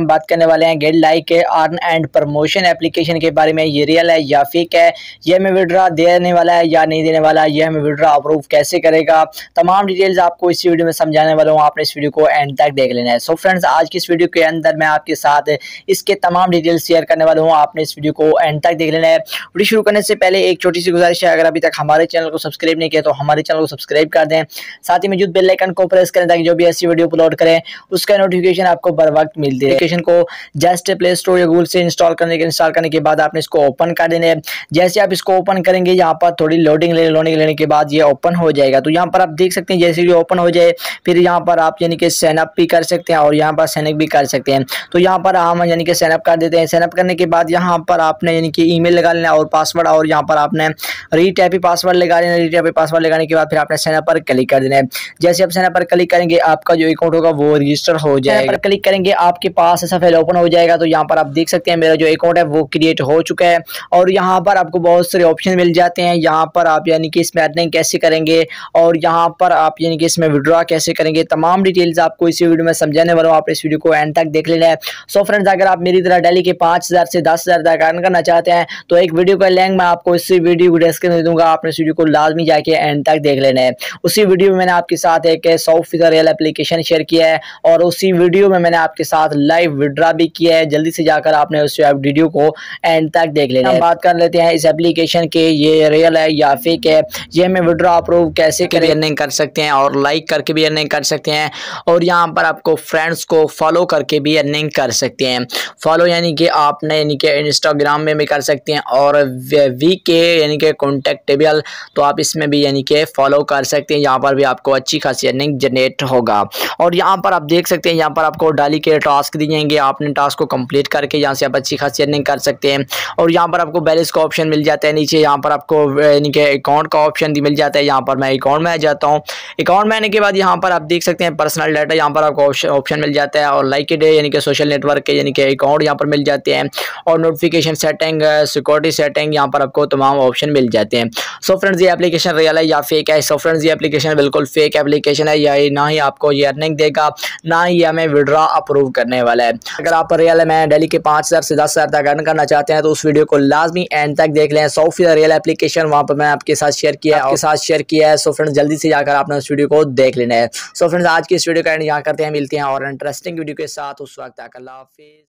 हम बात करने वाले हैं गेट लाइक के अर्न एंड प्रमोशन एप्लीकेशन के बारे में ये रियल है या फिक है ये हमें विड्रा देने वाला है या नहीं देने वाला है ये हमें विड्रा अप्रूव कैसे करेगा तमाम डिटेल्स आपको इस वीडियो में समझाने वाला हूँ आपने इस वीडियो को एंड तक देख लेना है सो फ्रेंड्स आज की इस वीडियो के अंदर मैं आपके साथ इसके तमाम डिटेल्स शेयर करने वाला हूँ आपने इस वीडियो को एंड तक देख लेना है वीडियो शुरू करने से पहले एक छोटी सी गुजारिश है अगर अभी तक हमारे चैनल को सब्सक्राइब नहीं किया तो हमारे चैनल को सब्सक्राइब कर दें साथ ही मौजूद बेलाइकन को प्रेस करें ताकि जो भी ऐसी वीडियो अपलोड करें उसका नोटिफिकेशन आपको बर वक्त मिलती है एप्लीकेशन को जस्ट प्ले स्टोर या गूगल से इंस्टॉल करने के इंस्टॉल करने के बाद आपने इसको ओपन कर देना है जैसे आप इसको ओपन करेंगे यहाँ पर थोड़ी लोडिंग ले लोडिंग लेने के बाद ये ओपन हो जाएगा तो यहाँ पर आप देख सकते हैं जैसे ये ओपन हो जाए फिर यहाँ पर आप यानी कि सैनअप भी कर सकते हैं और यहाँ पर सैनिक भी कर सकते हैं तो यहाँ पर हम यानी कि सैनअप कर देते हैं सैनअप करने के बाद यहाँ पर आपने यानी कि ई लगा लेना और पासवर्ड और यहाँ पर आपने रीटैपी पासवर्ड लगा लेना रीटैपी पासवर्ड लगाने के बाद फिर आपने सैनअप पर क्लिक कर देना है जैसे आप सैनअप पर क्लिक करेंगे आपका जो अकाउंट होगा वो रजिस्टर हो जाएगा क्लिक करेंगे आपके पास से सफेल ओपन हो जाएगा तो यहाँ पर आप देख सकते हैं मेरा जो अकाउंट है वो क्रिएट हो चुका है और यहाँ पर आपको बहुत सारे ऑप्शन मिल जाते हैं यहाँ पर आप यानी कि इसमें अर्निंग कैसे करेंगे और यहाँ पर आप यानी कि इसमें विड्रॉ कैसे करेंगे तमाम डिटेल्स आपको इसी वीडियो में समझाने वाला हूँ आप इस वीडियो को एंड तक देख लेना है सो फ्रेंड्स अगर आप मेरी तरह डेली के पाँच से दस तक अर्न करना चाहते हैं तो एक वीडियो का लिंक मैं आपको इसी वीडियो को डिस्क्रिप्शन दे दूँगा आपने इस वीडियो को लाजमी जाके एंड तक देख लेना है उसी वीडियो में मैंने आपके साथ एक सौ फीसद रियल एप्लीकेशन शेयर किया है और उसी वीडियो में मैंने आपके साथ लाइव विड्रा भी किया है जल्दी से जाकर आपने उस वेब वीडियो को एंड तक देख लेना बात कर लेते हैं इस एप्लीकेशन के ये रियल है या फेक है ये हमें विड्रा अप्रूव कैसे कर अर्निंग कर सकते हैं और लाइक करके भी अर्निंग कर सकते हैं और यहाँ पर आपको फ्रेंड्स को फॉलो करके भी अर्निंग कर सकते हैं फॉलो यानी कि आपने यानी कि इंस्टाग्राम में भी कर सकते हैं और वी के यानी कि कॉन्टेक्टेबल तो आप इसमें भी यानी कि फॉलो कर सकते हैं यहाँ पर भी आपको अच्छी खासी अर्निंग जनरेट होगा और यहाँ पर आप देख सकते हैं यहाँ पर आपको डाली के टास्क दिए रहेंगे आपने टास्क को कंप्लीट करके यहाँ से आप अच्छी खासी अर्निंग कर सकते हैं और यहाँ पर आपको बैलेंस का ऑप्शन मिल जाता है नीचे यहाँ पर आपको यानी कि अकाउंट का ऑप्शन मिल जाता है यहाँ पर मैं अकाउंट में आ जाता हूँ अकाउंट में आने के बाद यहाँ पर आप देख सकते हैं पर्सनल डाटा यहाँ पर आपको ऑप्शन मिल जाता है और लाइक डे यानी कि सोशल नेटवर्क के यानी कि अकाउंट यहाँ पर मिल जाते हैं और नोटिफिकेशन सेटिंग सिक्योरिटी सेटिंग यहाँ पर आपको तमाम ऑप्शन मिल जाते हैं सो फ्रेंड्स ये एप्लीकेशन रियल है या फेक है सो फ्रेंड्स ये एप्लीकेशन बिल्कुल फेक एप्लीकेशन है या ना ही आपको ये अर्निंग देगा ना ही हमें विड्रा अप्रूव करने वाला है है अगर आप रियल में डेली के पाँच हज़ार से दस हज़ार तक अर्न करना चाहते हैं तो उस वीडियो को लाजमी एंड तक देख लें सौ फीसद रियल एप्लीकेशन वहाँ पर मैं आपके साथ शेयर किया है आपके साथ शेयर किया है सो फ्रेंड जल्दी से जाकर आपने उस वीडियो को देख लेना है सो फ्रेंड्स आज की इस वीडियो का एंड यहाँ करते हैं मिलते हैं और इंटरेस्टिंग वीडियो के साथ उस वक्त तक अल्लाह